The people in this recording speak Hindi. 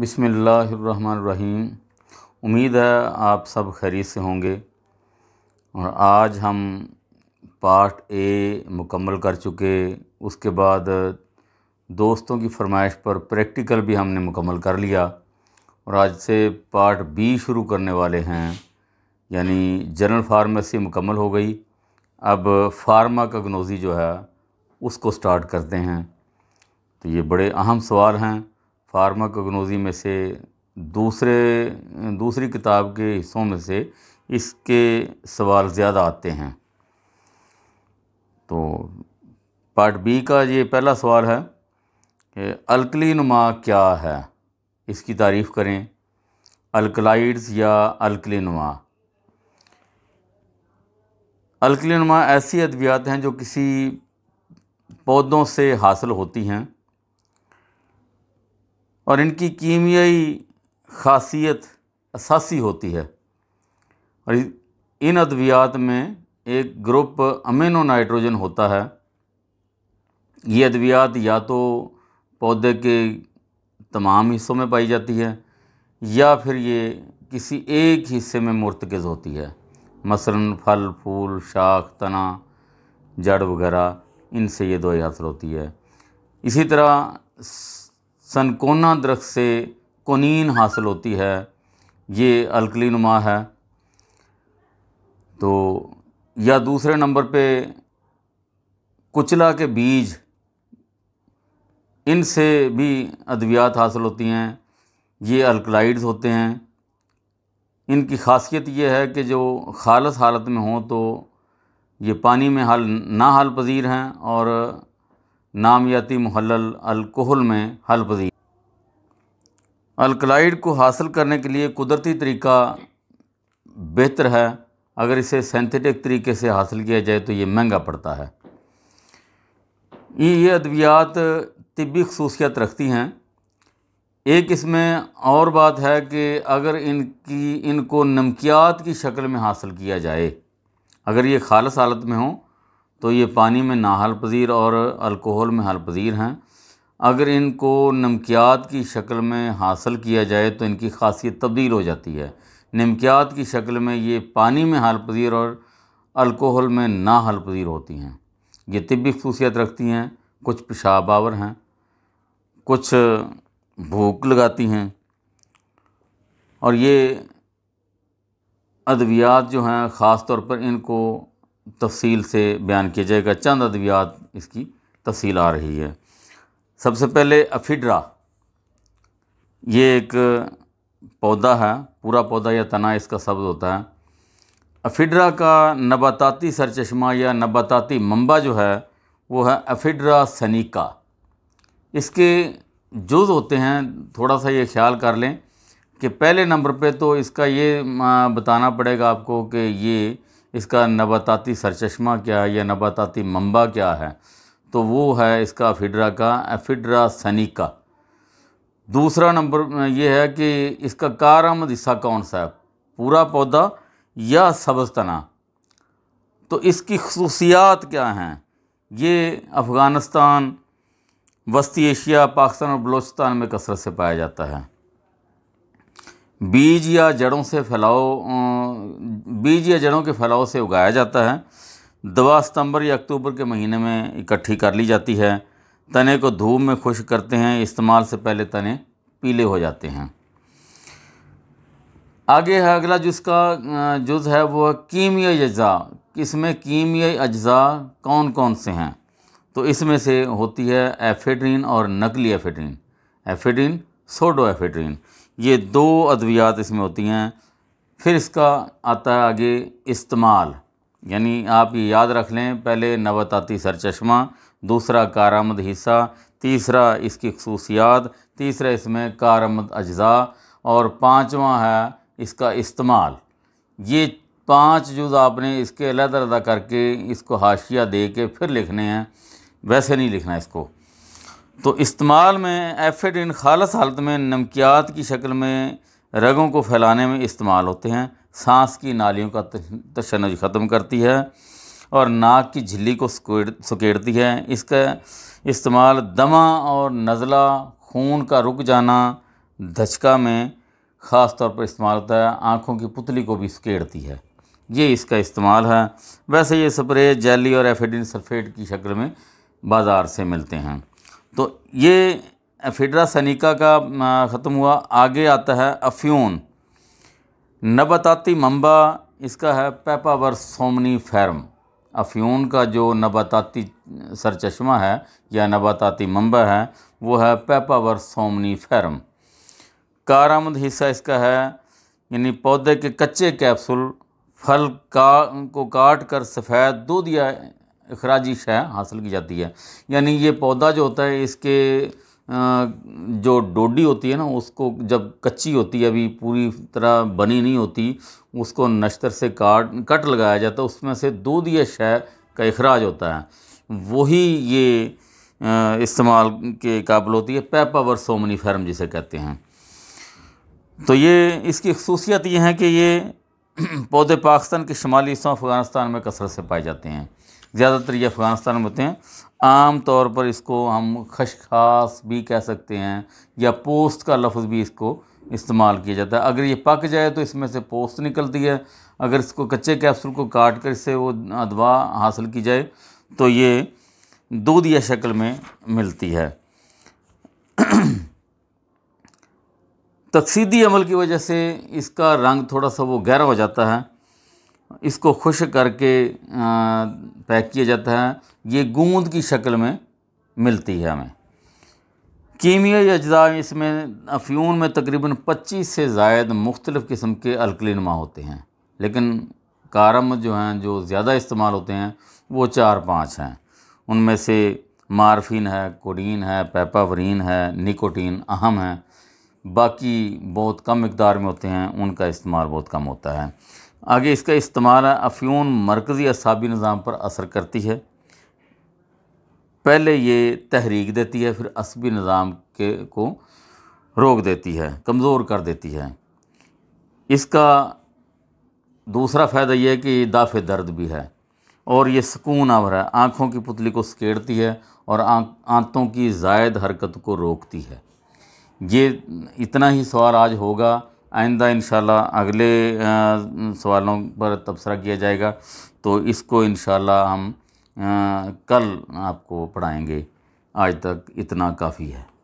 बिसमीम उम्मीद है आप सब खैरियत से होंगे और आज हम पार्ट ए मुकम्मल कर चुके उसके बाद दोस्तों की फरमाइश पर प्रैक्टिकल भी हमने मुकम्मल कर लिया और आज से पार्ट बी शुरू करने वाले हैं यानी जनरल फार्मेसी मुकम्मल हो गई अब फार्मा का गनोजी जो है उसको स्टार्ट करते हैं तो ये बड़े अहम सवाल हैं फार्माकोगनोजी में से दूसरे दूसरी किताब के हिस्सों में से इसके सवाल ज़्यादा आते हैं तो पार्ट बी का ये पहला सवाल है कि अल्कली नुमा क्या है इसकी तारीफ़ करें अल्कलाइड्स या अल्कली नुमा नुमा ऐसी अद्वियात हैं जो किसी पौधों से हासिल होती हैं और इनकी कीमियाई खासियत असासी होती है और इन अद्वियात में एक ग्रुप अमीनो नाइट्रोजन होता है ये अद्वियात या तो पौधे के तमाम हिस्सों में पाई जाती है या फिर ये किसी एक हिस्से में मुर्तकज़ होती है मसलन फल फूल शाख तना जड़ वगैरह इनसे ये दो हासिल होती है इसी तरह सनकोना दरख्त से कोनीन हासिल होती है ये अलकली नुमा है तो या दूसरे नंबर पे कुचला के बीज इनसे भी अद्वियात हासिल होती हैं ये अल्कलाइड्स होते हैं इनकी खासियत ये है कि जो खालस हालत में हों तो ये पानी में हल ना हल पजीर हैं और नामियाती महलल अल्कोहल में हल्प दी अल्कलाइड को हासिल करने के लिए कुदरती तरीका बेहतर है अगर इसे सिंथेटिक तरीके से हासिल किया जाए तो ये महंगा पड़ता है ये अद्वियात तिबी खसूसियत रखती हैं एक इसमें और बात है कि अगर इनकी इनको नमकियात की शक्ल में हासिल किया जाए अगर ये खालस हालत में हों तो ये पानी में नाहल पजीर और अल्कोहल में हल पजीर हैं अगर इनको नमकियात की शक्ल में हासिल किया जाए तो इनकी खासियत तब्दील हो जाती है नमकियात की शक्ल में ये पानी में हल पजीर और अल्कोहल में ना हल पजीर होती हैं ये तिबी खसूसियत रखती हैं कुछ पेशाब आवर हैं कुछ भूख लगाती हैं और ये अद्वियात जो हैं ख़ास तौर पर इनको तफसील से बयान किया जाएगा चंद अद्वियात इसकी तफसील आ रही है सबसे पहले अफिड्रा ये एक पौधा है पूरा पौधा या तना इसका शब्द होता है अफिड्रा का नबाताती सरचश्मा या नबाताती मम्बा जो है वो है अफिड्रा सनीका इसके जुज होते हैं थोड़ा सा ये ख्याल कर लें कि पहले नंबर पे तो इसका ये बताना पड़ेगा आपको कि ये इसका नबाताती सरचश्मा क्या है या नबाताती मंबा क्या है तो वो है इसका फिड्रा का एफिड्रा सनीका दूसरा नंबर ये है कि इसका कारआमद हिस्सा कौन सा है पूरा पौधा या सब्ज़ तना तो इसकी खसूसियात क्या हैं ये अफ़गानिस्तान वस्ती एशिया पाकिस्तान और बलोचिस्तान में कसरत से पाया जाता है बीज या जड़ों से फैलाओ अं, बीज या जड़ों के फैलाओ से उगाया जाता है दवा सितंबर या अक्टूबर के महीने में इकट्ठी कर ली जाती है तने को धूप में खुश्क करते हैं इस्तेमाल से पहले तने पीले हो जाते हैं आगे है अगला जिसका अं, जुज है वो कीमियाई अज्जा इसमें कीमियाई अज्जा कौन कौन से हैं तो इसमें से होती है एफेड्रीन और नकली एफेड्रीन एफेड्रीन सोडो एफेड्रीन ये दो अद्वियात इसमें होती हैं फिर इसका आता है आगे इस्तेमाल यानी आप ये याद रख लें पहले नवताती सरचश्मा दूसरा कारामद हिस्सा तीसरा इसकी खसूसियात तीसरा इसमें कारामद अज्जा और पाँचवा है इसका इस्तेमाल ये पांच जुज आपने इसके अलग अलग करके इसको हाशिया दे के फिर लिखने हैं वैसे नहीं लिखना इसको तो इस्तेमाल में एफिड इन खालस हालत में नमकियात की शक्ल में रगों को फैलाने में इस्तेमाल होते हैं सांस की नालियों का तशनज ख़त्म करती है और नाक की झिल्ली को सकेड़ती है इसका इस्तेमाल दमा और नज़ला खून का रुक जाना धचका में ख़ास तौर पर इस्तेमाल होता है आँखों की पुतली को भी सकेड़ती है ये इसका इस्तेमाल है वैसे ये स्प्रे जेली और एफिडिन सल्फेट की शक्ल में बाज़ार से मिलते हैं तो ये एफिड्रा सनिका का ख़त्म हुआ आगे आता है अफ्यून नबताती मम्बा इसका है पेपावर सोमनी फैरम अफ्यून का जो नबाताती सरचश्मा है या नबाताती मम्बा है वो है पेपावर सोमनी फैरम कारामद हिस्सा इसका है यानी पौधे के कच्चे कैप्सूल फल का को काट कर सफ़ेद दूध या अखराजी शय हासिल की जाती है यानी ये पौधा जो होता है इसके जो डोडी होती है ना उसको जब कच्ची होती है अभी पूरी तरह बनी नहीं होती उसको नश्तर से काट कट लगाया जाता है उसमें से दूध या शय का अखराज होता है वही ये इस्तेमाल के काबिल होती है पैपावर सोमनी फर्म जिसे कहते हैं तो ये इसकी खसूसियत ये है कि ये पौधे पाकिस्तान के शुमाली हिस्सों अफ़गानिस्तान में कसरत से पाए जाते हैं ज़्यादातर ये अफ़गानिस्तान में होते हैं आम तौर पर इसको हम खशखास भी कह सकते हैं या पोस्त का लफ्ज़ भी इसको इस्तेमाल किया जाता है अगर ये पक जाए तो इसमें से पोस्त निकलती है अगर इसको कच्चे कैप्सूल को काट कर इससे वो अदवा हासिल की जाए तो ये दूध या शक्ल में मिलती है तकसीदी अमल की वजह से इसका रंग थोड़ा सा वो गहरा हो जाता है इसको खुश करके पैक किया जाता है ये गूंद की शक्ल में मिलती है हमें कीमियाई अज्जा इसमें अफ्यून में तकरीबन 25 से जायद मुख्तलिफ़ किस्म के अल्कलिन होते हैं लेकिन कारम जो हैं जो ज़्यादा इस्तेमाल होते हैं वो चार पाँच हैं उनमें से मारफिन है कोडीन है पेपावरीन है निकोटीन अहम है बाकी बहुत कम मकदार में होते हैं उनका इस्तेमाल बहुत कम होता है आगे इसका इस्तेमाल अफ्यून मरकज़ी असाबी निज़ाम पर असर करती है पहले ये तहरीक देती है फिर असबी निज़ाम के को रोक देती है कमज़ोर कर देती है इसका दूसरा फ़ायदा यह है कि दाफ़ दर्द भी है और ये सुकून आवर है आँखों की पुतली को सकेड़ती है और आंतों की जायद हरकत को रोकती है ये इतना ही सवाल आज होगा आइंदा इन अगले सवालों पर तबसरा किया जाएगा तो इसको इन हम कल आपको पढ़ाएंगे आज तक इतना काफ़ी है